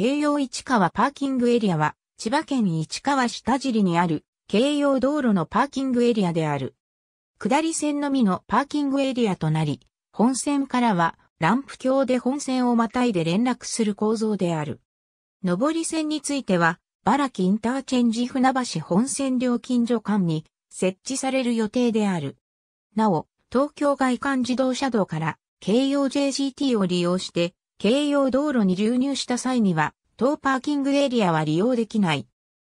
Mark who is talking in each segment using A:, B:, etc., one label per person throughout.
A: 京葉市川パーキングエリアは、千葉県市川下尻にある、京葉道路のパーキングエリアである。下り線のみのパーキングエリアとなり、本線からは、ランプ橋で本線をまたいで連絡する構造である。上り線については、バラキインターチェンジ船橋本線料金所間に設置される予定である。なお、東京外環自動車道から、京葉 JGT を利用して、京葉道路に流入した際には、当パーキングエリアは利用できない。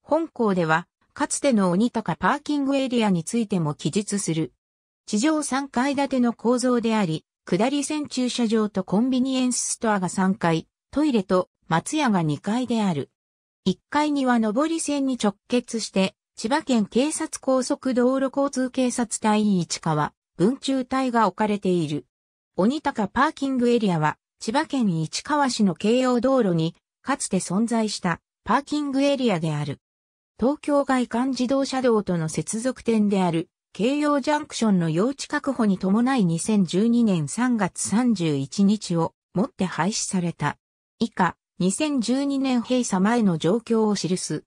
A: 本校では、かつての鬼高パーキングエリアについても記述する。地上3階建ての構造であり、下り線駐車場とコンビニエンスストアが3階、トイレと松屋が2階である。1階には上り線に直結して、千葉県警察高速道路交通警察隊市川、文中隊が置かれている。鬼高パーキングエリアは、千葉県市川市の京葉道路に、かつて存在したパーキングエリアである。東京外環自動車道との接続点である、京葉ジャンクションの用地確保に伴い2012年3月31日をもって廃止された。以下、2012年閉鎖前の状況を記す。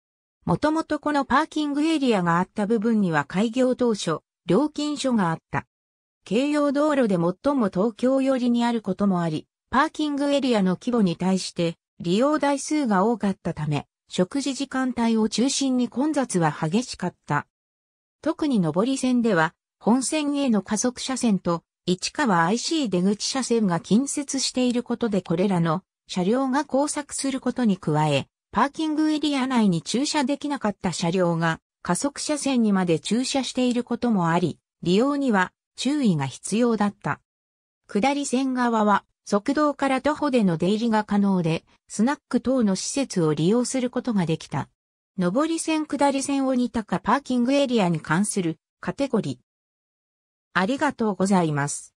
A: もともとこのパーキングエリアがあった部分には開業当初、料金所があった。京葉道路で最も東京寄りにあることもあり、パーキングエリアの規模に対して利用台数が多かったため、食事時間帯を中心に混雑は激しかった。特に上り線では、本線への加速車線と、市川 IC 出口車線が近接していることでこれらの車両が交錯することに加え、パーキングエリア内に駐車できなかった車両が加速車線にまで駐車していることもあり、利用には注意が必要だった。下り線側は側道から徒歩での出入りが可能で、スナック等の施設を利用することができた。上り線下り線を似たかパーキングエリアに関するカテゴリー。ありがとうございます。